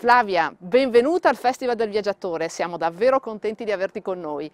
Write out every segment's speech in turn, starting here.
Flavia, benvenuta al Festival del Viaggiatore, siamo davvero contenti di averti con noi.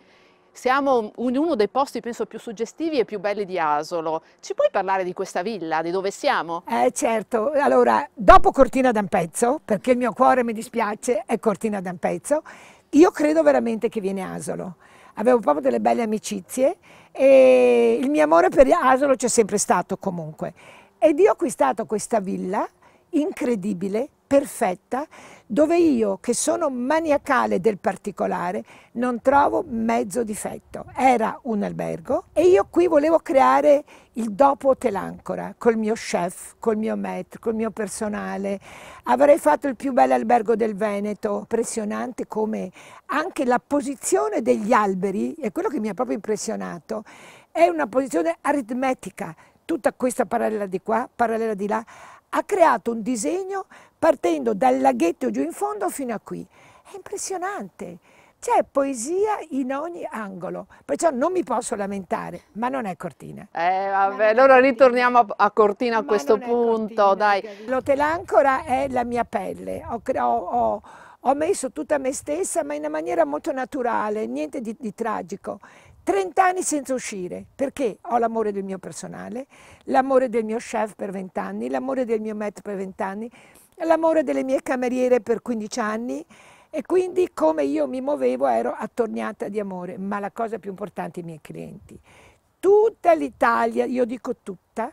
Siamo in uno dei posti penso più suggestivi e più belli di Asolo. Ci puoi parlare di questa villa, di dove siamo? Eh certo, allora dopo Cortina d'Ampezzo, perché il mio cuore mi dispiace è Cortina d'Ampezzo, io credo veramente che viene Asolo. Avevo proprio delle belle amicizie e il mio amore per Asolo c'è sempre stato comunque. Ed io ho acquistato questa villa incredibile perfetta dove io, che sono maniacale del particolare, non trovo mezzo difetto. Era un albergo e io qui volevo creare il dopo Hotel Ancora, col mio chef, col mio maître, col mio personale. Avrei fatto il più bel albergo del Veneto, impressionante come anche la posizione degli alberi, è quello che mi ha proprio impressionato, è una posizione aritmetica, tutta questa parallela di qua, parallela di là, ha creato un disegno partendo dal laghetto giù in fondo fino a qui. È impressionante. C'è poesia in ogni angolo, perciò non mi posso lamentare, ma non è Cortina. Eh vabbè, allora ritorniamo a, Cortina a ma questo punto, Cortina, dai. L'Otel Ancora è la mia pelle, ho, ho, ho ho messo tutta me stessa, ma in una maniera molto naturale, niente di, di tragico. 30 anni senza uscire, perché ho l'amore del mio personale, l'amore del mio chef per 20 anni, l'amore del mio metro per 20 anni, l'amore delle mie cameriere per 15 anni e quindi come io mi muovevo ero attorniata di amore, ma la cosa più importante i miei clienti. Tutta l'Italia, io dico tutta,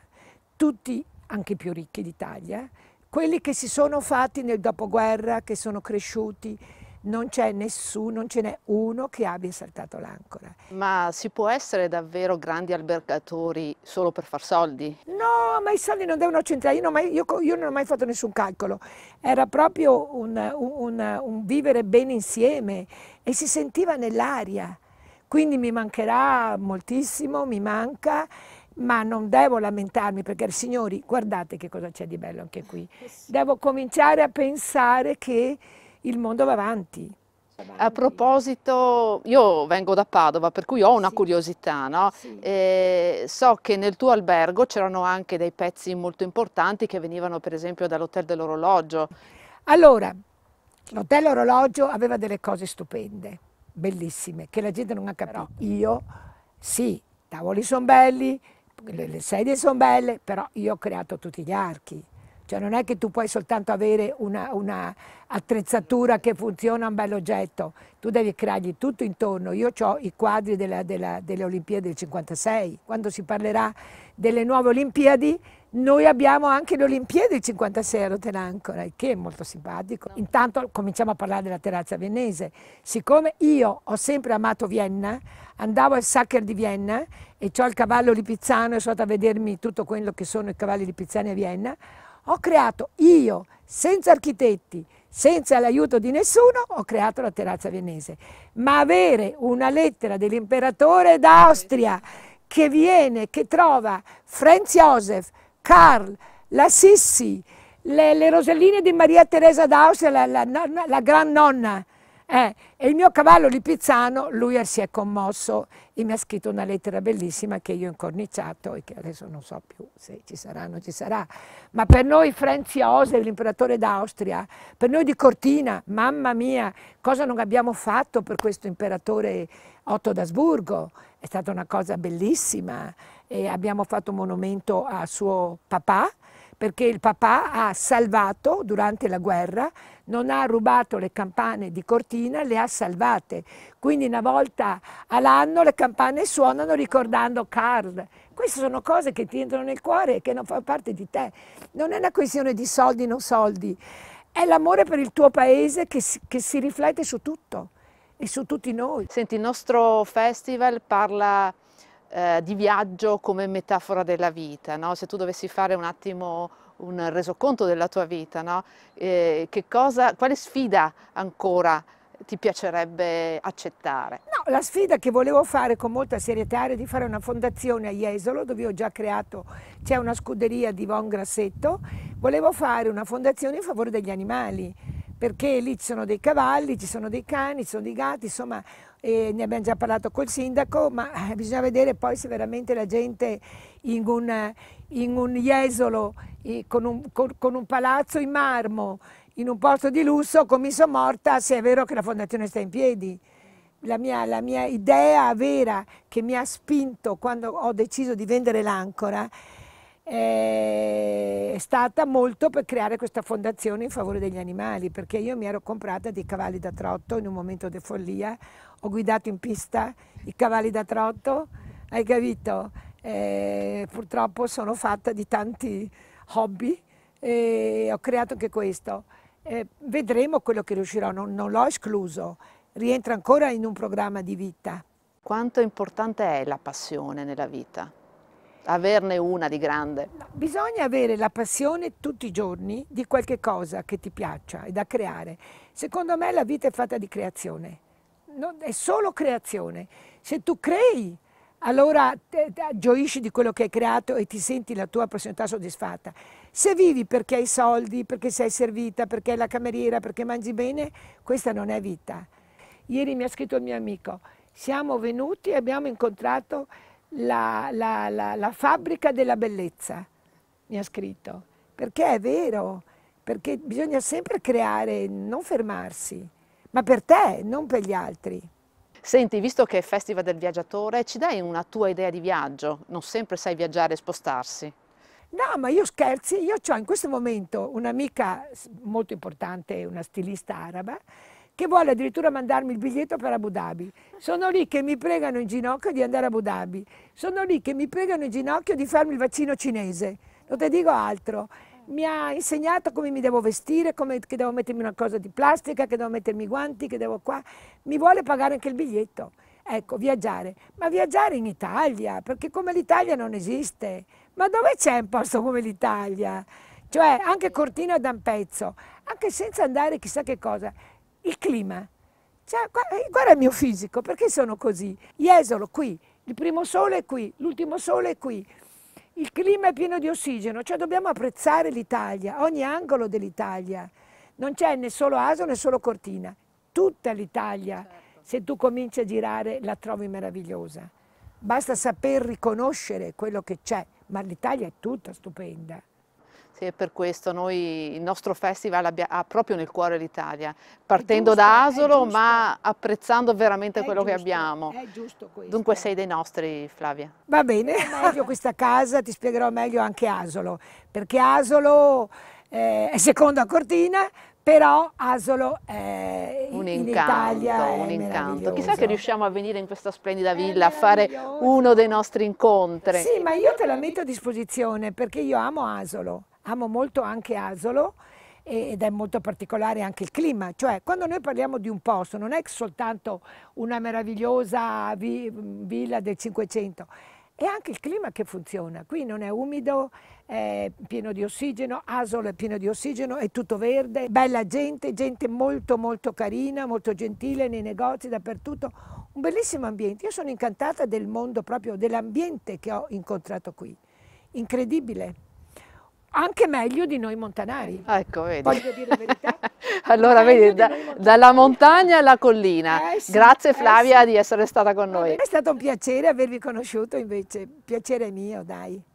tutti anche i più ricchi d'Italia, quelli che si sono fatti nel dopoguerra, che sono cresciuti, non c'è nessuno, non ce n'è uno che abbia saltato l'ancora. Ma si può essere davvero grandi albergatori solo per far soldi? No, ma i soldi non devono centrare, io non, mai, io, io non ho mai fatto nessun calcolo, era proprio un, un, un, un vivere bene insieme e si sentiva nell'aria, quindi mi mancherà moltissimo, mi manca ma non devo lamentarmi perché, signori, guardate che cosa c'è di bello anche qui. Eh devo cominciare a pensare che il mondo va avanti. A proposito, io vengo da Padova, per cui ho una sì. curiosità. No? Sì. Eh, so che nel tuo albergo c'erano anche dei pezzi molto importanti che venivano per esempio dall'Hotel dell'Orologio. Allora, l'Hotel Orologio aveva delle cose stupende, bellissime, che la gente non ha capito. Però... Io, sì, i tavoli sono belli, le, le sedie sono belle, però io ho creato tutti gli archi. Cioè non è che tu puoi soltanto avere un'attrezzatura una che funziona, un bel oggetto, tu devi creargli tutto intorno. Io ho i quadri della, della, delle Olimpiadi del 56, quando si parlerà delle nuove Olimpiadi noi abbiamo anche le Olimpiadi del 56 a Rotenancora, eh, che è molto simpatico. Intanto cominciamo a parlare della terrazza viennese. Siccome io ho sempre amato Vienna, andavo al Sacker di Vienna e ho il cavallo e sono andata a vedermi tutto quello che sono i cavalli lipizzani a Vienna, ho creato io, senza architetti, senza l'aiuto di nessuno, ho creato la terrazza viennese. Ma avere una lettera dell'imperatore d'Austria che viene, che trova Franz Josef, Carl, la Sissi, le, le roselline di Maria Teresa d'Austria, la, la, la, gran nonna. Eh, e il mio cavallo Lipizzano, lui si è commosso e mi ha scritto una lettera bellissima che io ho incorniciato e che adesso non so più se ci sarà o non ci sarà. Ma per noi Franz Josef, l'imperatore d'Austria, per noi di Cortina, mamma mia, cosa non abbiamo fatto per questo imperatore Otto d'Asburgo? È stata una cosa bellissima eh, abbiamo fatto un monumento a suo papà, perché il papà ha salvato durante la guerra, non ha rubato le campane di Cortina, le ha salvate. Quindi una volta all'anno le campane suonano ricordando Carl. Queste sono cose che ti entrano nel cuore e che non fanno parte di te. Non è una questione di soldi, non soldi. È l'amore per il tuo paese che si, che si riflette su tutto e su tutti noi. Senti, il nostro festival parla eh, di viaggio come metafora della vita, no? se tu dovessi fare un attimo un resoconto della tua vita, no? eh, cosa, quale sfida ancora ti piacerebbe accettare? No, la sfida che volevo fare con molta serietà era di fare una fondazione a Jesolo, dove ho già creato, c'è una scuderia di Von Grassetto, volevo fare una fondazione in favore degli animali, perché lì ci sono dei cavalli, ci sono dei cani, ci sono dei gatti, insomma eh, ne abbiamo già parlato col sindaco, ma eh, bisogna vedere poi se veramente la gente in un, in un iesolo, eh, con, un, con, con un palazzo in marmo, in un posto di lusso, come sono morta, se è vero che la fondazione sta in piedi. La mia, la mia idea vera che mi ha spinto quando ho deciso di vendere l'ancora eh, è stata molto per creare questa fondazione in favore degli animali, perché io mi ero comprata dei cavalli da trotto in un momento di follia, ho guidato in pista i cavalli da trotto, hai capito? E eh, purtroppo sono fatta di tanti hobby e ho creato anche questo. E eh, vedremo quello che riuscirò, non, non l'ho escluso, rientra ancora in un programma di vita. Quanto importante è la passione nella vita? averne una di grande. No, bisogna avere la passione tutti i giorni di qualche cosa che ti piaccia e da creare. Secondo me la vita è fatta di creazione, non, è solo creazione. Se tu crei, allora te, te, gioisci di quello che hai creato e ti senti la tua personalità soddisfatta. Se vivi perché hai soldi, perché sei servita, perché hai la cameriera, perché mangi bene, questa non è vita. Ieri mi ha scritto il mio amico, siamo venuti e abbiamo incontrato la, la, la, la fabbrica della bellezza, mi ha scritto, perché è vero, perché bisogna sempre creare, non fermarsi, ma per te, non per gli altri. Senti, visto che è Festival del Viaggiatore, ci dai una tua idea di viaggio? Non sempre sai viaggiare e spostarsi. No, ma io scherzi, io ho in questo momento un'amica molto importante, una stilista araba, che vuole addirittura mandarmi il biglietto per Abu Dhabi. Sono lì che mi pregano in ginocchio di andare a Abu Dhabi. Sono lì che mi pregano in ginocchio di farmi il vaccino cinese. Non ti dico altro. Mi ha insegnato come mi devo vestire, come, che devo mettermi una cosa di plastica, che devo mettermi i guanti, che devo qua. Mi vuole pagare anche il biglietto. Ecco, viaggiare. Ma viaggiare in Italia, perché come l'Italia non esiste. Ma dove c'è un posto come l'Italia? Cioè, anche Cortina da un pezzo, anche senza andare chissà che cosa il clima. Cioè, eh, guarda il mio fisico, perché sono così? Iesolo qui, il primo sole è qui, l'ultimo sole è qui. Il clima è pieno di ossigeno, cioè dobbiamo apprezzare l'Italia, ogni angolo dell'Italia. Non c'è né solo Aso né solo Cortina, tutta l'Italia, certo. se tu cominci a girare, la trovi meravigliosa. Basta saper riconoscere quello che c'è, ma l'Italia è tutta stupenda. Sì, è per questo noi, il nostro festival abbia, ha proprio nel cuore l'Italia, partendo giusto, da Asolo ma apprezzando veramente è quello giusto, che abbiamo. È giusto questo. Dunque eh. sei dei nostri Flavia. Va bene, meglio questa casa, ti spiegherò meglio anche Asolo, perché Asolo eh, è secondo a Cortina, però Asolo è un in incanto, in un incanto. Chissà che riusciamo a venire in questa splendida villa a fare uno dei nostri incontri. Sì, ma io te la metto a disposizione perché io amo Asolo amo molto anche Asolo ed è molto particolare anche il clima, cioè quando noi parliamo di un posto non è soltanto una meravigliosa vi villa del Cinquecento, è anche il clima che funziona, qui non è umido, è pieno di ossigeno, Asolo è pieno di ossigeno, è tutto verde, bella gente, gente molto molto carina, molto gentile nei negozi, dappertutto, un bellissimo ambiente, io sono incantata del mondo proprio, dell'ambiente che ho incontrato qui, incredibile anche meglio di noi montanari. Ah, ecco, vedi. Voglio dire la verità. allora, meglio vedi, da, dalla montagna alla collina. Eh, sì, Grazie eh, Flavia sì. di essere stata con noi. È stato un piacere avervi conosciuto invece, piacere mio, dai.